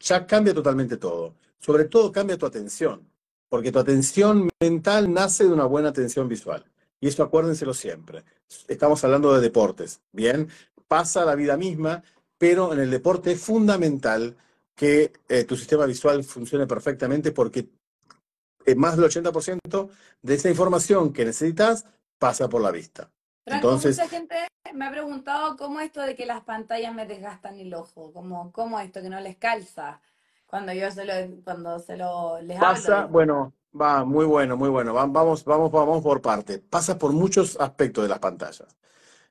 ya cambia totalmente todo. Sobre todo cambia tu atención, porque tu atención mental nace de una buena atención visual. Y eso acuérdenselo siempre. Estamos hablando de deportes, ¿bien? Pasa la vida misma, pero en el deporte es fundamental que eh, tu sistema visual funcione perfectamente porque eh, más del 80% de esa información que necesitas pasa por la vista. Entonces, me ha preguntado cómo esto de que las pantallas me desgastan el ojo, cómo esto que no les calza cuando yo se lo, cuando se lo Pasa, bueno, va, muy bueno, muy bueno. Vamos, vamos, vamos por parte. Pasa por muchos aspectos de las pantallas.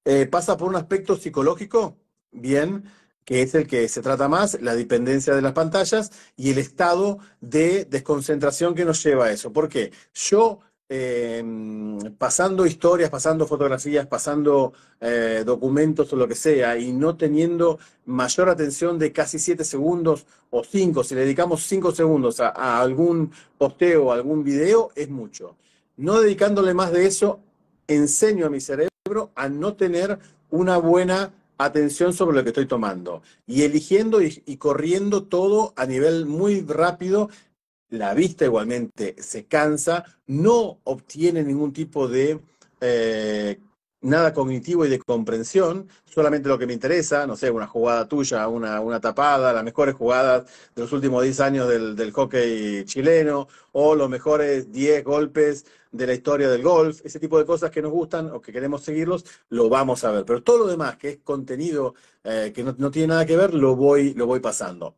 Eh, pasa por un aspecto psicológico, bien, que es el que se trata más, la dependencia de las pantallas y el estado de desconcentración que nos lleva a eso. ¿Por qué? Yo Em, pasando historias, pasando fotografías, pasando eh, documentos o lo que sea, y no teniendo mayor atención de casi 7 segundos o 5, si le dedicamos 5 segundos a, algún posteo o algún video, es mucho. No dedicándole más de eso, enseño a mi cerebro a no tener una buena atención sobre lo que estoy tomando y eligiendo y corriendo todo a nivel muy rápido la vista igualmente se cansa, no obtiene ningún tipo de eh, nada cognitivo y de comprensión, solamente lo que me interesa, no sé, una jugada tuya, una, tapada, las mejores jugadas de los últimos 10 años del, hockey chileno o los mejores 10 golpes de la historia del golf, ese tipo de cosas que nos gustan o que queremos seguirlos, lo vamos a ver. Pero todo lo demás que es contenido eh, que no, tiene nada que ver, lo voy, lo voy pasando.